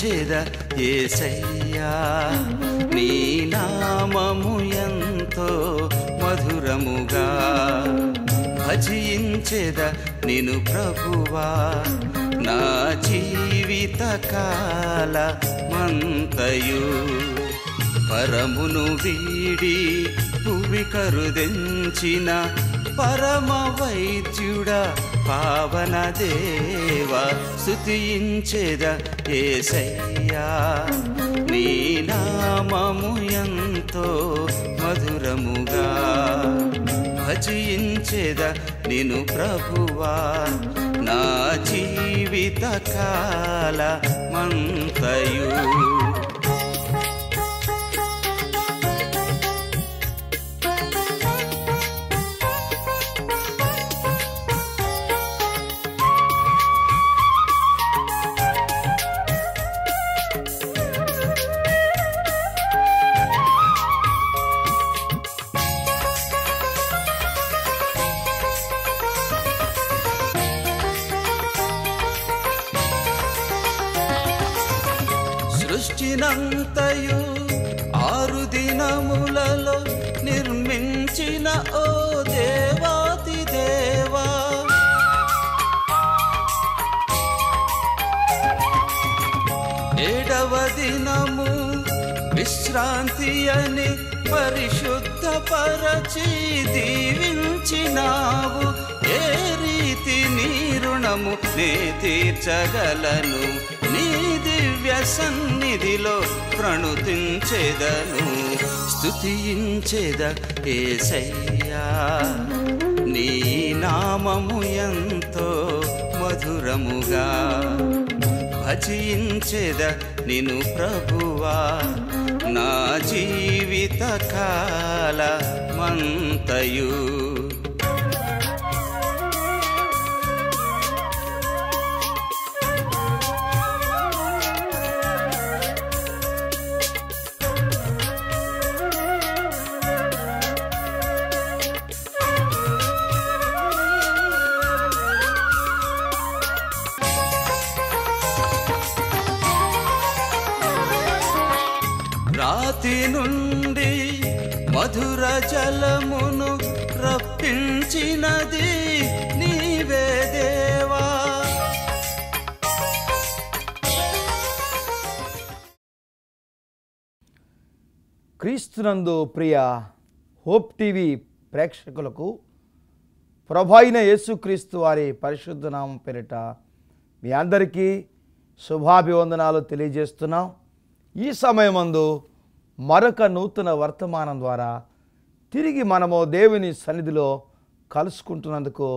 చేద ఏసయ్యా నీ నామము ఎంతో మధురముగా భజించేద నేను ప్రభువా నా జీవిత మంతయు పరమును వీడి భూమి కరుదించిన పరమ వైద్యుడ పావన దేవ స్తుతించేద ఏసయ్యా నీ నామము ఎంతో మధురముగా భజించేద నిను ప్రభువా నా జీవిత కాల మంతయు దినము విశ్రాంతి అని పరచి దీవించినావు ఏ రీతి నీ రుణము నే తీర్చగలను నీ దివ్య సన్నిధిలో ప్రణుతించెదను స్థుతించెద ఏసయ్యా నీ నామము ఎంతో మధురముగా భజించెద నిను ప్రభువా నా జీవిత కాల మంతయూ మతి నుండి మధుర జలమును రప్పించినది నీవే దేవా క్రీస్తునందు ప్రియ హోప్ టీవీ ప్రేక్షకులకు ప్రభాయిన యేసుక్రీస్తు వారి పరిశుద్ధనామం పేరిట మీ అందరికీ శుభాభివందనాలు తెలియజేస్తున్నాం ఈ సమయమందు మరొక నూతన వర్తమానం ద్వారా తిరిగి మనము దేవుని సన్నిధిలో కలుసుకుంటున్నందుకు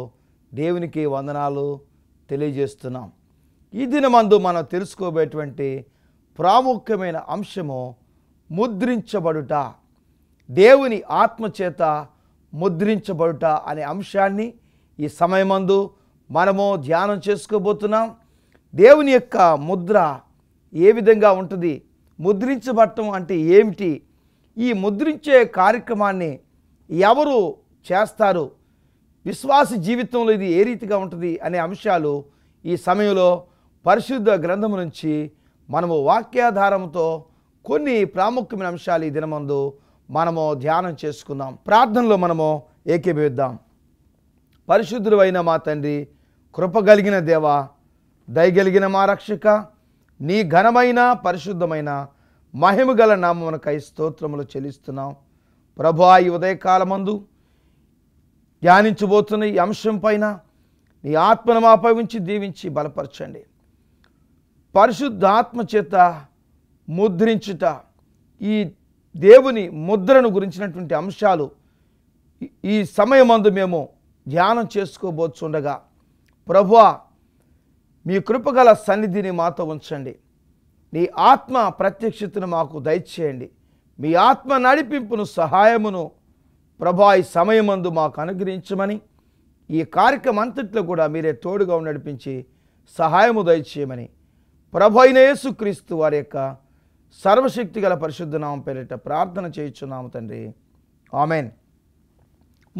దేవునికి వందనాలు తెలియజేస్తున్నాం ఈ దినమందు మనం తెలుసుకోబోయేటువంటి ప్రాముఖ్యమైన అంశము ముద్రించబడుట దేవుని ఆత్మచేత ముద్రించబడుట అనే అంశాన్ని ఈ సమయమందు మనము ధ్యానం చేసుకోబోతున్నాం దేవుని యొక్క ముద్ర ఏ విధంగా ఉంటుంది ముద్రించబట్టం అంటే ఏమిటి ఈ ముద్రించే కార్యక్రమాన్ని ఎవరు చేస్తారు విశ్వాస జీవితంలో ఇది ఏ రీతిగా ఉంటుంది అనే అంశాలు ఈ సమయంలో పరిశుద్ధ గ్రంథం నుంచి మనము వాక్యాధారంతో కొన్ని ప్రాముఖ్యమైన అంశాలు ఈ దినమందు మనము ధ్యానం చేసుకుందాం ప్రార్థనలో మనము ఏకీభవిద్దాం పరిశుద్ధుడు అయిన మా తండ్రి కృపగలిగిన దేవ దయగలిగిన మా రక్షక నీ ఘనమైన పరిశుద్ధమైన మహిమ గల నామమునకై స్తోత్రములు చెల్లిస్తున్నాం ప్రభు ఆ ఈ ఉదయకాలమందు ధ్యానించబోతున్న ఈ అంశం పైన నీ ఆత్మను మాపై దీవించి బలపరచండి పరిశుద్ధాత్మ చేత ముద్రించుట ఈ దేవుని ముద్రను గురించినటువంటి అంశాలు ఈ సమయమందు మేము ధ్యానం చేసుకోబోతుండగా ప్రభువా మీ కృపగల సన్నిధిని మాతో ఉంచండి నీ ఆత్మ ప్రత్యక్షతను మాకు దయచేయండి మీ ఆత్మ నడిపింపును సహాయమును ప్రభా ఈ సమయమందు మాకు అనుగ్రహించమని ఈ కార్యక్రమం అంతట్లో కూడా మీరే తోడుగా నడిపించి సహాయము దయచేయమని ప్రభైన యేసుక్రీస్తు వారి యొక్క సర్వశక్తి గల పరిశుద్ధనామం పేరిట ప్రార్థన చేయించున్నాము తండ్రి ఆమెన్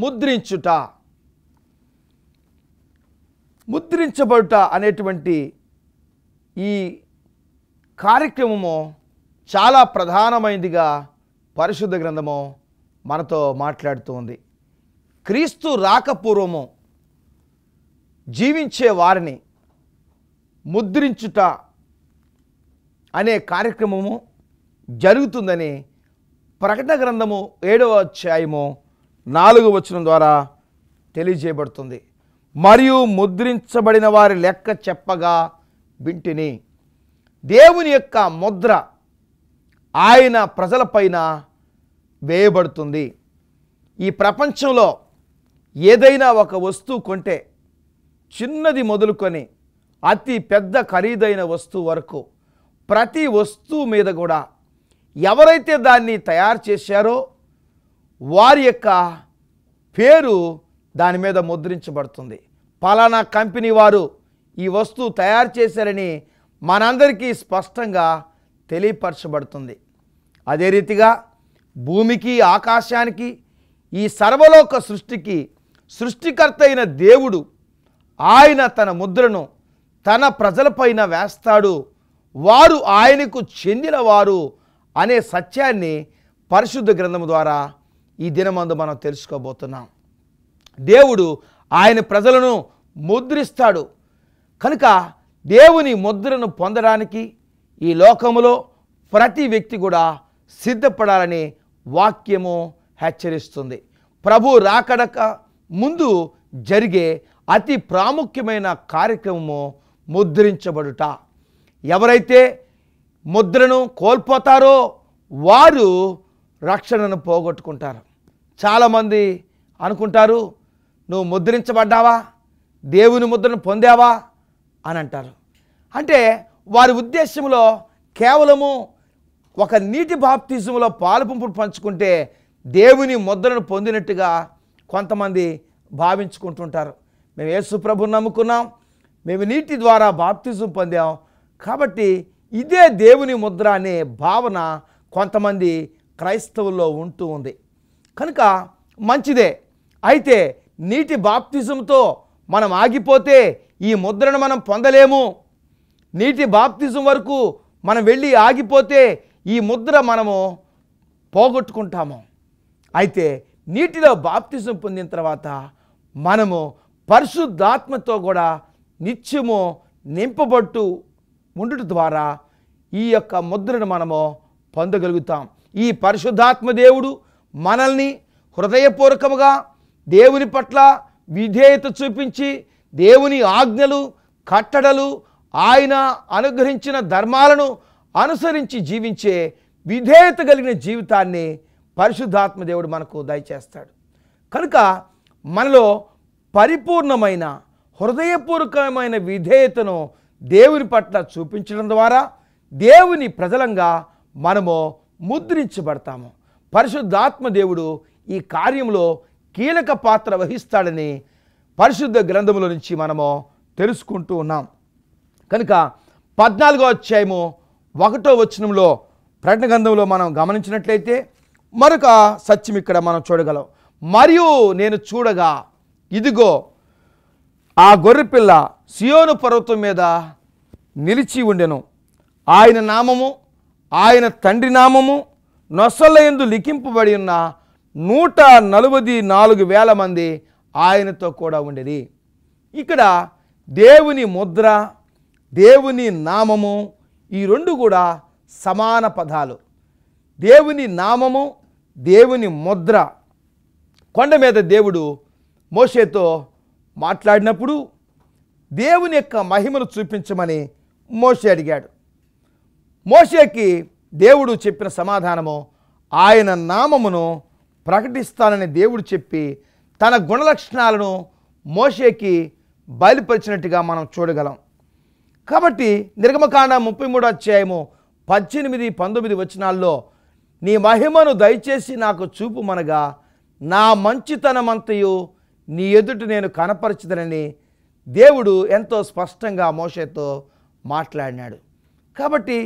ముద్రించుట ముద్రించబడుట అనేటువంటి ఈ కార్యక్రమము చాలా ప్రధానమైనదిగా పరిశుద్ధ గ్రంథము మనతో మాట్లాడుతూ ఉంది క్రీస్తు రాకపూర్వము జీవించే వారిని ముద్రించుట అనే కార్యక్రమము జరుగుతుందని ప్రకటన గ్రంథము ఏడవ అధ్యాయము నాలుగు వచనం ద్వారా తెలియజేయబడుతుంది మరియు ముద్రించబడిన వారి లెక్క చెప్పగా వింటిని దేవుని యొక్క ముద్ర ఆయన ప్రజలపైన వేయబడుతుంది ఈ ప్రపంచంలో ఏదైనా ఒక వస్తువు కొంటే చిన్నది మొదలుకొని అతి పెద్ద ఖరీదైన వస్తువు వరకు ప్రతి వస్తువు మీద కూడా ఎవరైతే దాన్ని తయారు చేశారో వారి యొక్క పేరు దాని మీద ముద్రించబడుతుంది పలానా కంపెనీ వారు ఈ వస్తువు తయారు చేశారని మనందరికీ స్పష్టంగా తెలియపరచబడుతుంది అదే రీతిగా భూమికి ఆకాశానికి ఈ సర్వలోక సృష్టికి సృష్టికర్త అయిన దేవుడు ఆయన తన ముద్రను తన ప్రజలపైన వేస్తాడు వారు ఆయనకు చెందినవారు అనే సత్యాన్ని పరిశుద్ధ గ్రంథం ద్వారా ఈ దినమందు మనం తెలుసుకోబోతున్నాం దేవుడు ఆయన ప్రజలను ముద్రిస్తాడు కనుక దేవుని ముద్రను పొందడానికి ఈ లోకములో ప్రతి వ్యక్తి కూడా సిద్ధపడాలని వాక్యము హెచ్చరిస్తుంది ప్రభు రాకడక ముందు జరిగే అతి ప్రాముఖ్యమైన కార్యక్రమము ముద్రించబడుట ఎవరైతే ముద్రను కోల్పోతారో వారు రక్షణను పోగొట్టుకుంటారు చాలామంది అనుకుంటారు నువ్వు ముద్రించబడ్డావా దేవుని ముద్రను పొందావా అని అంటారు అంటే వారి ఉద్దేశంలో కేవలము ఒక నీటి బాప్తిజంలో పాలుపుంపులు పంచుకుంటే దేవుని ముద్రను పొందినట్టుగా కొంతమంది భావించుకుంటుంటారు మేము యేసు ప్రభుని నమ్ముకున్నాం మేము నీటి ద్వారా బాప్తిజం పొందాం కాబట్టి ఇదే దేవుని ముద్ర అనే భావన కొంతమంది క్రైస్తవుల్లో ఉంటూ ఉంది కనుక మంచిదే అయితే నీటి బాప్తిజంతో మనం ఆగిపోతే ఈ ముద్రను మనం పొందలేము నీటి బాప్తిజం వరకు మనం వెళ్ళి ఆగిపోతే ఈ ముద్ర మనము పోగొట్టుకుంటాము అయితే నీటిలో బాప్తిజం పొందిన తర్వాత మనము పరిశుద్ధాత్మతో కూడా నిత్యము నింపబట్టు ఉండటం ద్వారా ఈ యొక్క ముద్రను మనము పొందగలుగుతాం ఈ పరిశుద్ధాత్మ దేవుడు మనల్ని హృదయపూర్వకముగా దేవుని పట్ల విధేయత చూపించి దేవుని ఆజ్ఞలు కట్టడలు ఆయన అనుగ్రహించిన ధర్మాలను అనుసరించి జీవించే విధేయత కలిగిన జీవితాన్ని పరిశుద్ధాత్మ దేవుడు మనకు దయచేస్తాడు కనుక మనలో పరిపూర్ణమైన హృదయపూర్వకమైన విధేయతను దేవుని పట్ల చూపించడం ద్వారా దేవుని ప్రజలంగా మనము ముద్రించబడతాము పరిశుద్ధాత్మ దేవుడు ఈ కార్యంలో కీలక పాత్ర వహిస్తాడని పరిశుద్ధ గ్రంథముల నుంచి మనము తెలుసుకుంటూ ఉన్నాం కనుక పద్నాలుగో అధ్యాయము ఒకటో వచనంలో ప్రకటన గ్రంథంలో మనం గమనించినట్లయితే మరొక సత్యం ఇక్కడ మనం చూడగలం మరియు నేను చూడగా ఇదిగో ఆ గొర్రెపిల్ల సియోను పర్వతం మీద నిలిచి ఉండెను ఆయన నామము ఆయన తండ్రి నామము నొసలయందు లిఖింపబడి ఉన్న నూట నలభై నాలుగు వేల మంది ఆయనతో కూడా ఉండేది ఇక్కడ దేవుని ముద్ర దేవుని నామము ఈ రెండు కూడా సమాన పదాలు దేవుని నామము దేవుని ముద్ర కొండ మీద దేవుడు మోషేతో మాట్లాడినప్పుడు దేవుని యొక్క మహిమను చూపించమని మోషే అడిగాడు మోషేకి దేవుడు చెప్పిన సమాధానము ఆయన నామమును ప్రకటిస్తానని దేవుడు చెప్పి తన గుణలక్షణాలను మోషేకి బయలుపరిచినట్టుగా మనం చూడగలం కాబట్టి నిర్గమకాండ ముప్పై మూడో అధ్యాయము పద్దెనిమిది పంతొమ్మిది వచనాల్లో నీ మహిమను దయచేసి నాకు చూపుమనగా నా మంచితనమంతయు నీ ఎదుట నేను కనపరచదనని దేవుడు ఎంతో స్పష్టంగా మోషేతో మాట్లాడినాడు కాబట్టి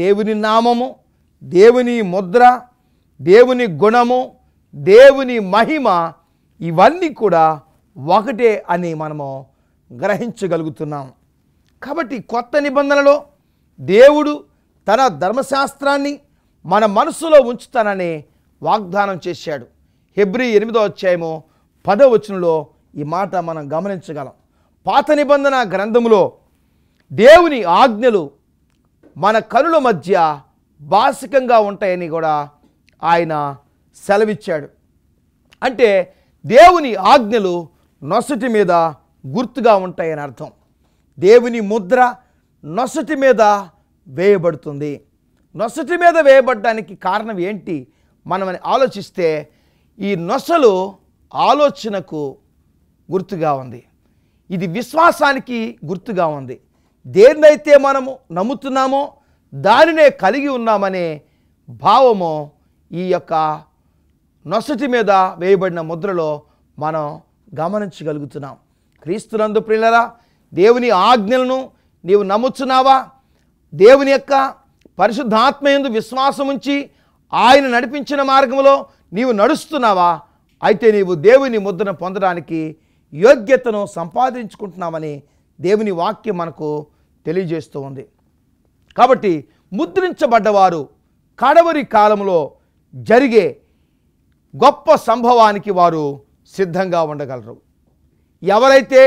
దేవుని నామము దేవుని ముద్ర దేవుని గుణము దేవుని మహిమ ఇవన్నీ కూడా ఒకటే అని మనము గ్రహించగలుగుతున్నాం కాబట్టి కొత్త నిబంధనలో దేవుడు తన ధర్మశాస్త్రాన్ని మన మనసులో ఉంచుతానని వాగ్దానం చేశాడు హెబ్రి ఎనిమిదో అధ్యాయము పదో వచనంలో ఈ మాట మనం గమనించగలం పాత నిబంధన గ్రంథములో దేవుని ఆజ్ఞలు మన కనుల మధ్య భాషికంగా ఉంటాయని కూడా ఆయన సెలవిచ్చాడు అంటే దేవుని ఆజ్ఞలు నొసటి మీద గుర్తుగా ఉంటాయని అర్థం దేవుని ముద్ర నొసటి మీద వేయబడుతుంది నొసటి మీద వేయబడడానికి కారణం ఏంటి మనమని ఆలోచిస్తే ఈ నొసలు ఆలోచనకు గుర్తుగా ఉంది ఇది విశ్వాసానికి గుర్తుగా ఉంది దేన్నైతే మనము నమ్ముతున్నామో దానినే కలిగి ఉన్నామనే భావము ఈ యొక్క నొసటి మీద వేయబడిన ముద్రలో మనం గమనించగలుగుతున్నాం క్రీస్తునందు ప్రియులరా దేవుని ఆజ్ఞలను నీవు నమ్ముచున్నావా దేవుని యొక్క పరిశుద్ధాత్మ ఎందు విశ్వాసం ఉంచి ఆయన నడిపించిన మార్గంలో నీవు నడుస్తున్నావా అయితే నీవు దేవుని ముద్రను పొందడానికి యోగ్యతను సంపాదించుకుంటున్నామని దేవుని వాక్యం మనకు తెలియజేస్తూ ఉంది కాబట్టి ముద్రించబడ్డవారు కడవరి కాలంలో జరిగే గొప్ప సంభవానికి వారు సిద్ధంగా ఉండగలరు ఎవరైతే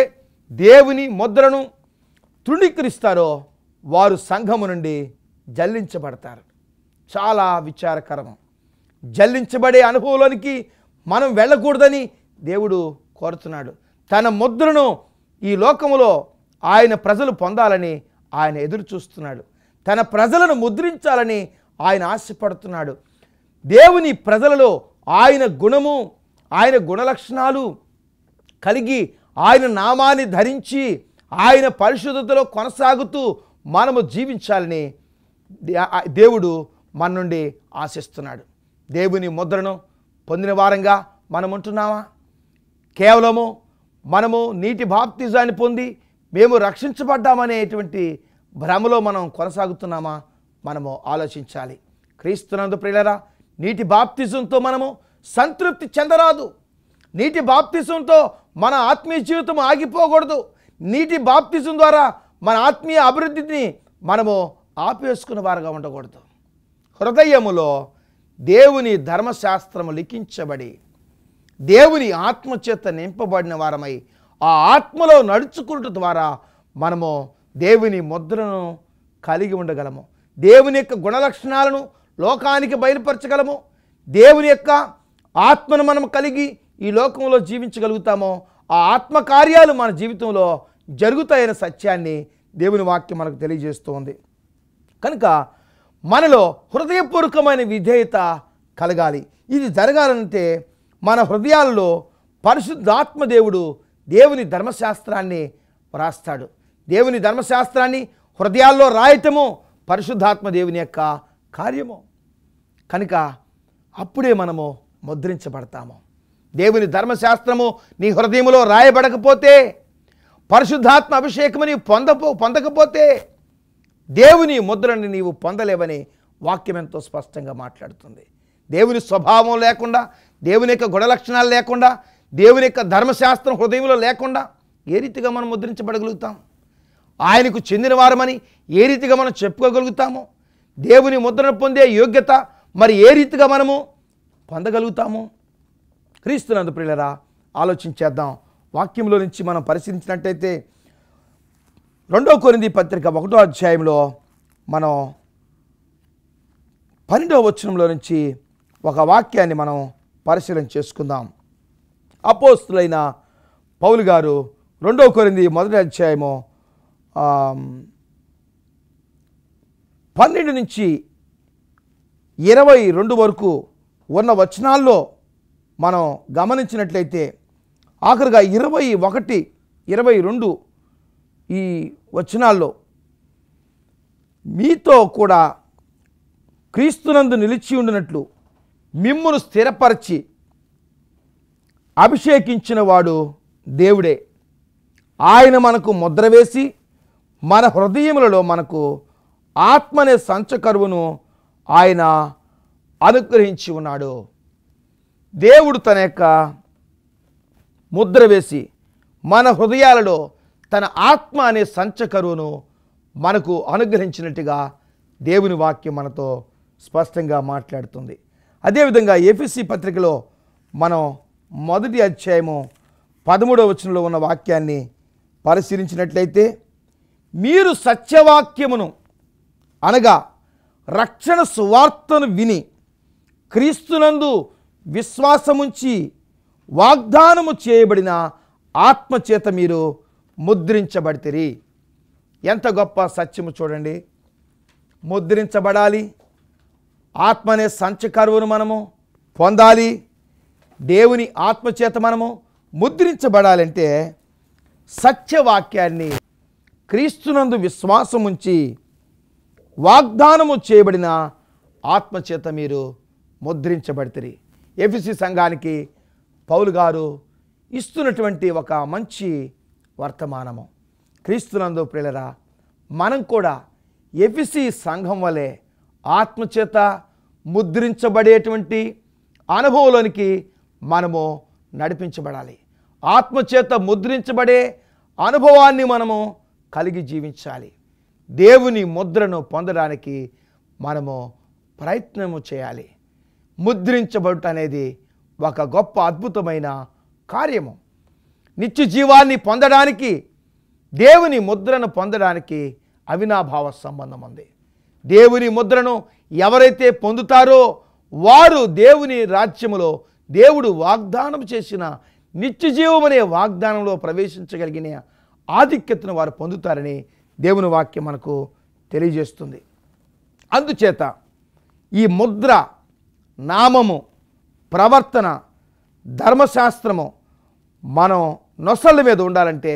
దేవుని ముద్రను తృణీకరిస్తారో వారు సంఘము నుండి జల్లించబడతారు చాలా విచారకరం జల్లించబడే అనుభవంలోనికి మనం వెళ్ళకూడదని దేవుడు కోరుతున్నాడు తన ముద్రను ఈ లోకములో ఆయన ప్రజలు పొందాలని ఆయన ఎదురు చూస్తున్నాడు తన ప్రజలను ముద్రించాలని ఆయన ఆశపడుతున్నాడు దేవుని ప్రజలలో ఆయన గుణము ఆయన గుణలక్షణాలు కలిగి ఆయన నామాన్ని ధరించి ఆయన పరిశుద్ధతలో కొనసాగుతూ మనము జీవించాలని దేవుడు మన నుండి ఆశిస్తున్నాడు దేవుని ముద్రను పొందిన వారంగా మనం ఉంటున్నామా కేవలము మనము నీటి బాప్తిజాన్ని పొంది మేము రక్షించబడ్డామనేటువంటి భ్రమలో మనం కొనసాగుతున్నామా మనము ఆలోచించాలి క్రీస్తునందు ప్రియులరా నీటి బాప్తిజంతో మనము సంతృప్తి చెందరాదు నీటి బాప్తిజంతో మన ఆత్మీయ జీవితం ఆగిపోకూడదు నీటి బాప్తిజం ద్వారా మన ఆత్మీయ అభివృద్ధిని మనము ఆపేసుకున్న వారుగా ఉండకూడదు హృదయములో దేవుని ధర్మశాస్త్రము లిఖించబడి దేవుని ఆత్మచేత నింపబడిన వారమై ఆ ఆత్మలో నడుచుకుంట ద్వారా మనము దేవుని ముద్రను కలిగి ఉండగలము దేవుని యొక్క గుణలక్షణాలను లోకానికి బయలుపరచగలము దేవుని యొక్క ఆత్మను మనం కలిగి ఈ లోకంలో జీవించగలుగుతామో ఆ ఆత్మకార్యాలు మన జీవితంలో జరుగుతాయనే సత్యాన్ని దేవుని వాక్యం మనకు తెలియజేస్తుంది కనుక మనలో హృదయపూర్వకమైన విధేయత కలగాలి ఇది జరగాలంటే మన హృదయాల్లో పరిశుద్ధాత్మ దేవుడు దేవుని ధర్మశాస్త్రాన్ని వ్రాస్తాడు దేవుని ధర్మశాస్త్రాన్ని హృదయాల్లో రాయటము పరిశుద్ధాత్మ దేవుని యొక్క కార్యము కనుక అప్పుడే మనము ముద్రించబడతాము దేవుని ధర్మశాస్త్రము నీ హృదయంలో రాయబడకపోతే పరిశుద్ధాత్మ అభిషేకము నీవు పొందపో పొందకపోతే దేవుని ముద్రని నీవు పొందలేవని వాక్యం ఎంతో స్పష్టంగా మాట్లాడుతుంది దేవుని స్వభావం లేకుండా దేవుని యొక్క గుణలక్షణాలు లేకుండా దేవుని యొక్క ధర్మశాస్త్రం హృదయంలో లేకుండా ఏ రీతిగా మనం ముద్రించబడగలుగుతాం ఆయనకు చెందినవారమని ఏ రీతిగా మనం చెప్పుకోగలుగుతామో దేవుని ముద్రను పొందే యోగ్యత మరి ఏ రీతిగా మనము పొందగలుగుతాము క్రీస్తునందు ప్రియులరా ఆలోచించేద్దాం వాక్యంలో నుంచి మనం పరిశీలించినట్టయితే రెండో కొరింది పత్రిక ఒకటో అధ్యాయంలో మనం పన్నెండవ వచనంలో నుంచి ఒక వాక్యాన్ని మనం పరిశీలన చేసుకుందాం అపోస్తులైన పౌలు గారు రెండవ కొరింది మొదటి అధ్యాయము పన్నెండు నుంచి ఇరవై రెండు వరకు ఉన్న వచనాల్లో మనం గమనించినట్లయితే ఆఖరిగా ఇరవై ఒకటి ఇరవై రెండు ఈ వచనాల్లో మీతో కూడా క్రీస్తునందు నిలిచి ఉండినట్లు మిమ్మును స్థిరపరిచి అభిషేకించిన వాడు దేవుడే ఆయన మనకు ముద్ర వేసి మన హృదయములలో మనకు ఆత్మనే సంచకరువును ఆయన అనుగ్రహించి ఉన్నాడు దేవుడు తన యొక్క ముద్ర వేసి మన హృదయాలలో తన ఆత్మ అనే సంచకరువును మనకు అనుగ్రహించినట్టుగా దేవుని వాక్యం మనతో స్పష్టంగా మాట్లాడుతుంది అదేవిధంగా ఏపీసీ పత్రికలో మనం మొదటి అధ్యాయము పదమూడవ వచనంలో ఉన్న వాక్యాన్ని పరిశీలించినట్లయితే మీరు సత్యవాక్యమును అనగా రక్షణ సువార్తను విని క్రీస్తునందు విశ్వాసముంచి వాగ్దానము చేయబడిన ఆత్మచేత మీరు ముద్రించబడితిరి ఎంత గొప్ప సత్యము చూడండి ముద్రించబడాలి ఆత్మ అనే సంచకరువును మనము పొందాలి దేవుని ఆత్మచేత మనము ముద్రించబడాలంటే సత్యవాక్యాన్ని క్రీస్తునందు విశ్వాసం ఉంచి వాగ్దానము చేయబడిన ఆత్మచేత మీరు ముద్రించబడితే ఎఫ్సి సంఘానికి పౌలు గారు ఇస్తున్నటువంటి ఒక మంచి వర్తమానము క్రీస్తునందు ప్రియులరా మనం కూడా ఎఫ్సి సంఘం వలె ఆత్మచేత ముద్రించబడేటువంటి అనుభవంలోనికి మనము నడిపించబడాలి ఆత్మచేత ముద్రించబడే అనుభవాన్ని మనము కలిగి జీవించాలి దేవుని ముద్రను పొందడానికి మనము ప్రయత్నము చేయాలి ముద్రించబడుట అనేది ఒక గొప్ప అద్భుతమైన కార్యము నిత్య జీవాన్ని పొందడానికి దేవుని ముద్రను పొందడానికి అవినాభావ సంబంధం ఉంది దేవుని ముద్రను ఎవరైతే పొందుతారో వారు దేవుని రాజ్యములో దేవుడు వాగ్దానం చేసిన నిత్యజీవమనే వాగ్దానంలో ప్రవేశించగలిగిన ఆధిక్యతను వారు పొందుతారని దేవుని వాక్యం మనకు తెలియజేస్తుంది అందుచేత ఈ ముద్ర నామము ప్రవర్తన ధర్మశాస్త్రము మనం నొసళ్ళ మీద ఉండాలంటే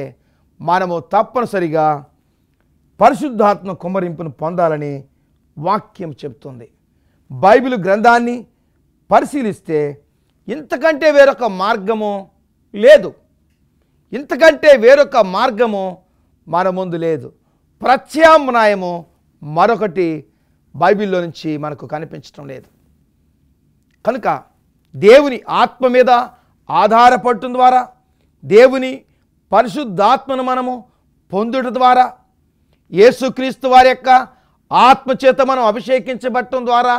మనము తప్పనిసరిగా పరిశుద్ధాత్మ కుమరింపును పొందాలని వాక్యం చెప్తుంది బైబిల్ గ్రంథాన్ని పరిశీలిస్తే ఇంతకంటే వేరొక మార్గము లేదు ఇంతకంటే వేరొక మార్గము మన ముందు లేదు ప్రత్యామ్నాయము మరొకటి బైబిల్లో నుంచి మనకు కనిపించటం లేదు కనుక దేవుని ఆత్మ మీద ఆధారపడటం ద్వారా దేవుని పరిశుద్ధాత్మను మనము పొందుట ద్వారా యేసుక్రీస్తు వారి యొక్క ఆత్మచేత మనం అభిషేకించబట్టడం ద్వారా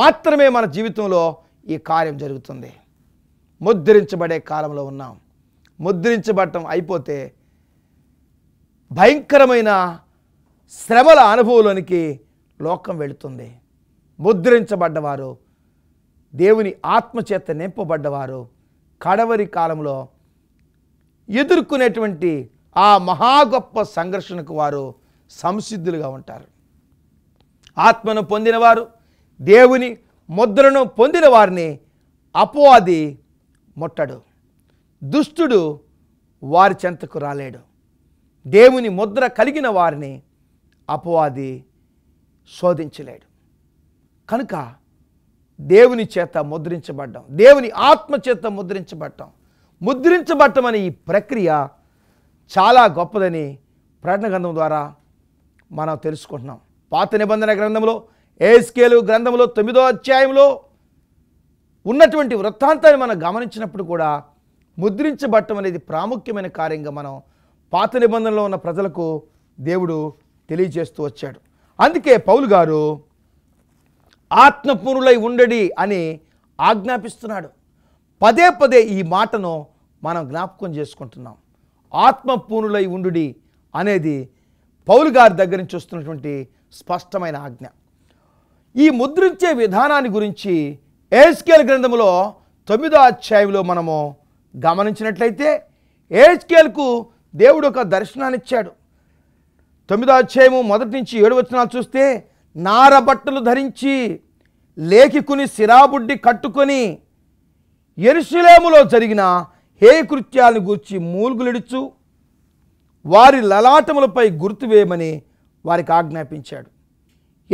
మాత్రమే మన జీవితంలో ఈ కార్యం జరుగుతుంది ముద్రించబడే కాలంలో ఉన్నాం ముద్రించబడటం అయిపోతే భయంకరమైన శ్రమల అనుభవంలోనికి లోకం వెళుతుంది ముద్రించబడ్డవారు దేవుని ఆత్మచేత నింపబడ్డవారు కడవరి కాలంలో ఎదుర్కొనేటువంటి ఆ మహా గొప్ప సంఘర్షణకు వారు సంసిద్ధులుగా ఉంటారు ఆత్మను పొందినవారు దేవుని ముద్రను పొందిన వారిని అపోవాది ముట్టడు దుష్టుడు వారి చెంతకు రాలేడు దేవుని ముద్ర కలిగిన వారిని అపవాది శోధించలేడు కనుక దేవుని చేత ముద్రించబడ్డం దేవుని ఆత్మ చేత ముద్రించబడ్డం ముద్రించబట్టం అనే ఈ ప్రక్రియ చాలా గొప్పదని ప్రకటన గ్రంథం ద్వారా మనం తెలుసుకుంటున్నాం పాత నిబంధన గ్రంథంలో ఏస్కేలు గ్రంథంలో తొమ్మిదో అధ్యాయంలో ఉన్నటువంటి వృత్తాంతాన్ని మనం గమనించినప్పుడు కూడా ముద్రించబట్టం అనేది ప్రాముఖ్యమైన కార్యంగా మనం పాత నిబంధనలో ఉన్న ప్రజలకు దేవుడు తెలియజేస్తూ వచ్చాడు అందుకే పౌలు గారు ఆత్మపూర్ణులై ఉండడి అని ఆజ్ఞాపిస్తున్నాడు పదే పదే ఈ మాటను మనం జ్ఞాపకం చేసుకుంటున్నాం ఆత్మపూర్ణులై ఉండుడి అనేది పౌలు గారి దగ్గర నుంచి వస్తున్నటువంటి స్పష్టమైన ఆజ్ఞ ఈ ముద్రించే విధానాన్ని గురించి ఏజ్కేల్ గ్రంథంలో తొమ్మిదో అధ్యాయంలో మనము గమనించినట్లయితే ఏజ్కేల్కు దేవుడు ఒక దర్శనాన్ని ఇచ్చాడు తొమ్మిదో అధ్యాయము మొదటి నుంచి ఏడు వచనాలు చూస్తే నార బట్టలు ధరించి లేఖికుని సిరాబుడ్డి కట్టుకొని ఎరుశులేములో జరిగిన హే కృత్యాలను గూర్చి మూలుగులిడుచు వారి లలాటములపై గుర్తువేయమని వారికి ఆజ్ఞాపించాడు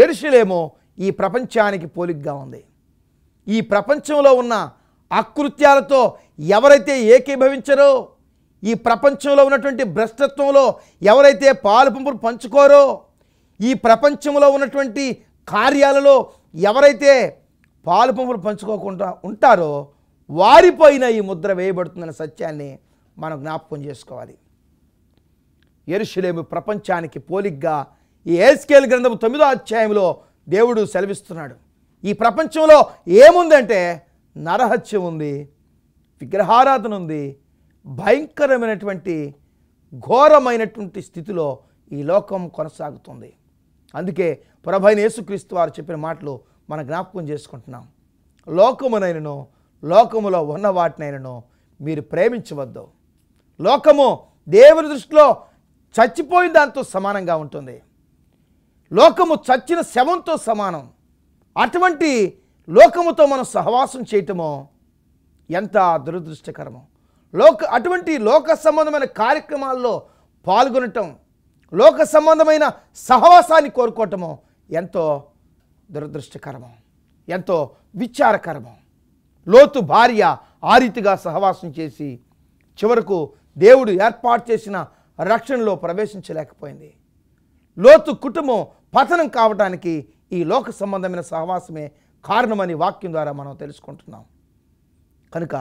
ఎరుశులేమో ఈ ప్రపంచానికి పోలిగ్గా ఉంది ఈ ప్రపంచంలో ఉన్న అకృత్యాలతో ఎవరైతే ఏకీభవించరో ఈ ప్రపంచంలో ఉన్నటువంటి భ్రష్టత్వంలో ఎవరైతే పాలు పంపులు పంచుకోరో ఈ ప్రపంచంలో ఉన్నటువంటి కార్యాలలో ఎవరైతే పాలు పంపులు పంచుకోకుండా ఉంటారో వారిపోయిన ఈ ముద్ర వేయబడుతుందన్న సత్యాన్ని మనం జ్ఞాపకం చేసుకోవాలి ఎరుషులేము ప్రపంచానికి పోలిగ్గా ఈ ఏస్కేల్ గ్రంథము తొమ్మిదో అధ్యాయంలో దేవుడు సెలవిస్తున్నాడు ఈ ప్రపంచంలో ఏముందంటే నరహత్య ఉంది విగ్రహారాధన ఉంది భయంకరమైనటువంటి ఘోరమైనటువంటి స్థితిలో ఈ లోకం కొనసాగుతుంది అందుకే ప్రభైన యేసుక్రీస్తు వారు చెప్పిన మాటలు మన జ్ఞాపకం చేసుకుంటున్నాం లోకమునైనను లోకములో ఉన్న వాటినైనను మీరు ప్రేమించవద్దు లోకము దేవుని దృష్టిలో చచ్చిపోయిన దాంతో సమానంగా ఉంటుంది లోకము చచ్చిన శవంతో సమానం అటువంటి లోకముతో మనం సహవాసం చేయటమో ఎంత దురదృష్టకరమో లోక అటువంటి లోక సంబంధమైన కార్యక్రమాల్లో పాల్గొనటం లోక సంబంధమైన సహవాసాన్ని కోరుకోవటము ఎంతో దురదృష్టకరము ఎంతో విచారకరము లోతు భార్య ఆ రీతిగా సహవాసం చేసి చివరకు దేవుడు ఏర్పాటు చేసిన రక్షణలో ప్రవేశించలేకపోయింది లోతు కుటుంబం పతనం కావడానికి ఈ లోక సంబంధమైన సహవాసమే కారణమని వాక్యం ద్వారా మనం తెలుసుకుంటున్నాం కనుక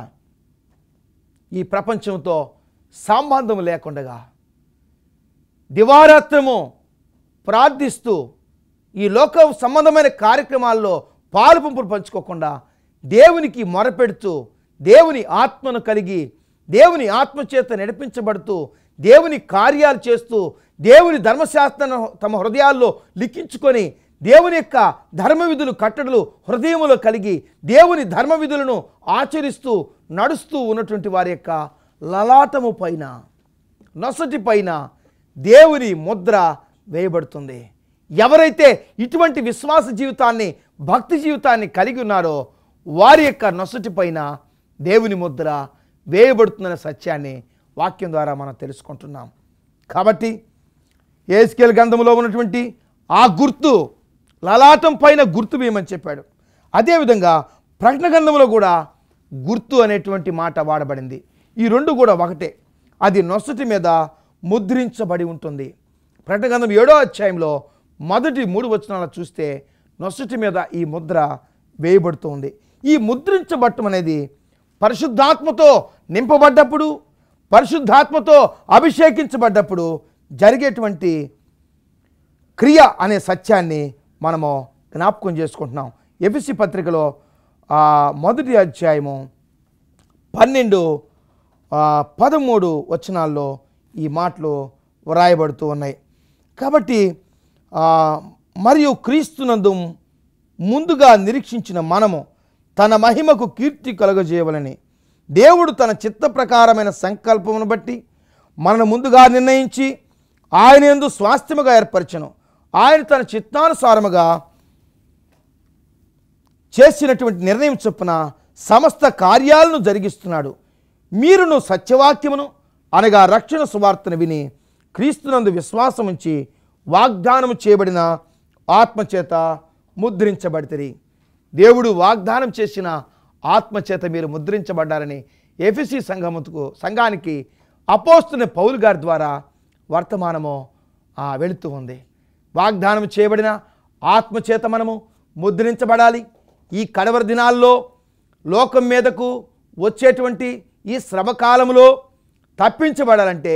ఈ ప్రపంచంతో సంబంధం లేకుండా దివారాత్రము ప్రార్థిస్తూ ఈ లోక సంబంధమైన కార్యక్రమాల్లో పాలుపంపులు పంచుకోకుండా దేవునికి మొరపెడుతూ దేవుని ఆత్మను కలిగి దేవుని ఆత్మచేత నడిపించబడుతూ దేవుని కార్యాలు చేస్తూ దేవుని ధర్మశాస్త్రను తమ హృదయాల్లో లిఖించుకొని దేవుని యొక్క ధర్మ విధులు కట్టడలు హృదయములో కలిగి దేవుని ధర్మ విధులను ఆచరిస్తూ నడుస్తూ ఉన్నటువంటి వారి యొక్క లలాటము పైన నొసటి పైన దేవుని ముద్ర వేయబడుతుంది ఎవరైతే ఇటువంటి విశ్వాస జీవితాన్ని భక్తి జీవితాన్ని కలిగి ఉన్నారో వారి యొక్క నొసటి పైన దేవుని ముద్ర వేయబడుతుందనే సత్యాన్ని వాక్యం ద్వారా మనం తెలుసుకుంటున్నాం కాబట్టి ఏస్కేల్ గ్రంథంలో ఉన్నటువంటి ఆ గుర్తు లలాటం పైన గుర్తు వేయమని చెప్పాడు అదేవిధంగా ప్రకటన గ్రంథంలో కూడా గుర్తు అనేటువంటి మాట వాడబడింది ఈ రెండు కూడా ఒకటే అది నొసటి మీద ముద్రించబడి ఉంటుంది ప్రకటన గ్రంథం ఏడో అధ్యాయంలో మొదటి మూడు వచనాలు చూస్తే నొసటి మీద ఈ ముద్ర వేయబడుతుంది ఈ ముద్రించబట్టం అనేది పరిశుద్ధాత్మతో నింపబడ్డప్పుడు పరిశుద్ధాత్మతో అభిషేకించబడ్డప్పుడు జరిగేటువంటి క్రియ అనే సత్యాన్ని మనము జ్ఞాపకం చేసుకుంటున్నాం ఎఫిసి పత్రికలో మొదటి అధ్యాయము పన్నెండు పదమూడు వచనాల్లో ఈ మాటలు వ్రాయబడుతూ ఉన్నాయి కాబట్టి మరియు క్రీస్తునందు ముందుగా నిరీక్షించిన మనము తన మహిమకు కీర్తి కలుగజేయవలని దేవుడు తన చిత్త ప్రకారమైన సంకల్పమును బట్టి మనను ముందుగా నిర్ణయించి ఆయన ఎందు స్వాస్థ్యముగా ఏర్పరచను ఆయన తన చిత్తానుసారముగా చేసినటువంటి నిర్ణయం చొప్పున సమస్త కార్యాలను జరిగిస్తున్నాడు మీరును సత్యవాక్యమును అనగా రక్షణ సువార్తను విని క్రీస్తునందు విశ్వాసం ఉంచి వాగ్దానం చేయబడిన ఆత్మచేత ముద్రించబడితే దేవుడు వాగ్దానం చేసిన ఆత్మచేత మీరు ముద్రించబడ్డారని ఎఫ్ఎసి సంఘముకు సంఘానికి అపోస్తున్న పౌలు గారి ద్వారా వర్తమానము వెళుతూ ఉంది వాగ్దానం చేయబడిన ఆత్మచేత మనము ముద్రించబడాలి ఈ కడవరి దినాల్లో లోకం మీదకు వచ్చేటువంటి ఈ శ్రమకాలంలో తప్పించబడాలంటే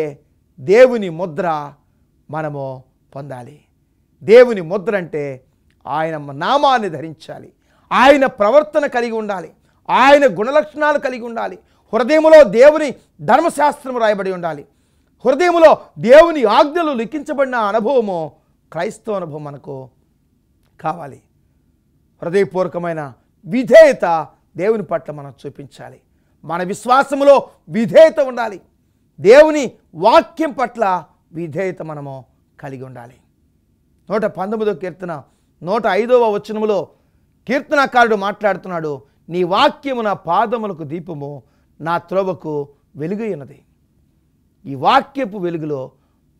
దేవుని ముద్ర మనము పొందాలి దేవుని ముద్ర అంటే ఆయన నామాన్ని ధరించాలి ఆయన ప్రవర్తన కలిగి ఉండాలి ఆయన గుణలక్షణాలు కలిగి ఉండాలి హృదయములో దేవుని ధర్మశాస్త్రం రాయబడి ఉండాలి హృదయములో దేవుని ఆజ్ఞలు లిఖించబడిన అనుభవము క్రైస్తవ అనుభవం మనకు కావాలి హృదయపూర్వకమైన విధేయత దేవుని పట్ల మనం చూపించాలి మన విశ్వాసములో విధేయత ఉండాలి దేవుని వాక్యం పట్ల విధేయత మనము కలిగి ఉండాలి నూట పంతొమ్మిదో కీర్తన నూట ఐదవ వచనములో కీర్తనాకారుడు మాట్లాడుతున్నాడు నీ వాక్యము నా పాదములకు దీపము నా త్రోవకు వెలుగైనది ఈ వాక్యపు వెలుగులో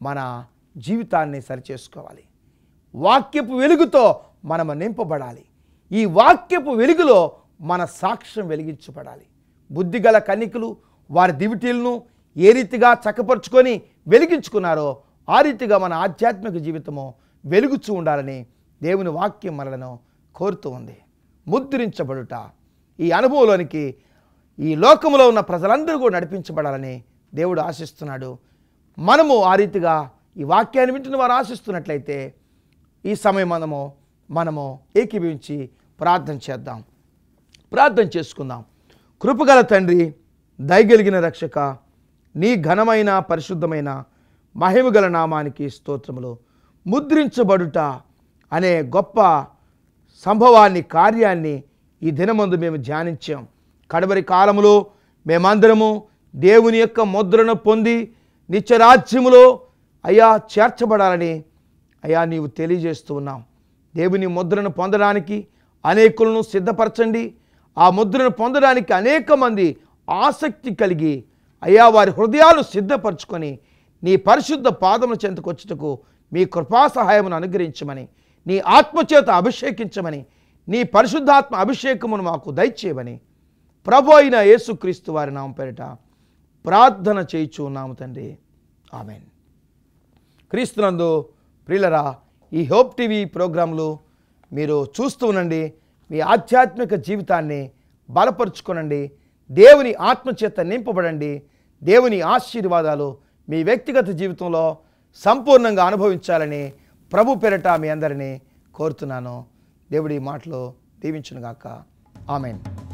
మన జీవితాన్ని సరిచేసుకోవాలి వాక్యపు వెలుగుతో మనం నింపబడాలి ఈ వాక్యపు వెలుగులో మన సాక్ష్యం వెలిగించబడాలి బుద్ధిగల కన్నికలు వారి దివిటీలను ఏ రీతిగా చక్కపరుచుకొని వెలిగించుకున్నారో ఆ రీతిగా మన ఆధ్యాత్మిక జీవితము వెలుగుచూ ఉండాలని దేవుని వాక్యం మనలను కోరుతూ ఉంది ముద్రించబడుట ఈ అనుభవంలోనికి ఈ లోకంలో ఉన్న ప్రజలందరూ కూడా నడిపించబడాలని దేవుడు ఆశిస్తున్నాడు మనము ఆ రీతిగా ఈ వాక్యాన్ని వింటున్న వారు ఆశిస్తున్నట్లయితే ఈ సమయం మనము మనము ఏకీభవించి ప్రార్థన చేద్దాం ప్రార్థన చేసుకుందాం కృపగల తండ్రి దయగలిగిన రక్షక నీ ఘనమైన పరిశుద్ధమైన మహిమగల నామానికి స్తోత్రములు ముద్రించబడుట అనే గొప్ప సంభవాన్ని కార్యాన్ని ఈ దినమందు మేము ధ్యానించాం కడవరి కాలములో మేమందరము దేవుని యొక్క ముద్రను పొంది నిత్యరాజ్యములో అయ్యా చేర్చబడాలని అయ్యా నీవు తెలియజేస్తూ ఉన్నాం దేవుని ముద్రను పొందడానికి అనేకులను సిద్ధపరచండి ఆ ముద్రను పొందడానికి అనేక మంది ఆసక్తి కలిగి అయ్యా వారి హృదయాలు సిద్ధపరచుకొని నీ పరిశుద్ధ పాదముల చెంతకు మీ కృపా సహాయమును అనుగ్రహించమని నీ ఆత్మచేత అభిషేకించమని నీ పరిశుద్ధాత్మ అభిషేకమును మాకు దయచేయమని ప్రభు అయిన యేసుక్రీస్తు వారి నామం పేరిట ప్రార్థన చేయిచూ ఉన్నాము తండ్రి ఆమెన్ క్రీస్తునందు ప్రియులరా ఈ హోప్ టీవీ ప్రోగ్రాంలు మీరు చూస్తూ ఉండండి మీ ఆధ్యాత్మిక జీవితాన్ని బలపరుచుకోనండి దేవుని ఆత్మచేత నింపబడండి దేవుని ఆశీర్వాదాలు మీ వ్యక్తిగత జీవితంలో సంపూర్ణంగా అనుభవించాలని ప్రభు పెరట మీ అందరినీ కోరుతున్నాను దేవుడి మాటలు దీవించునుగాక ఆమెను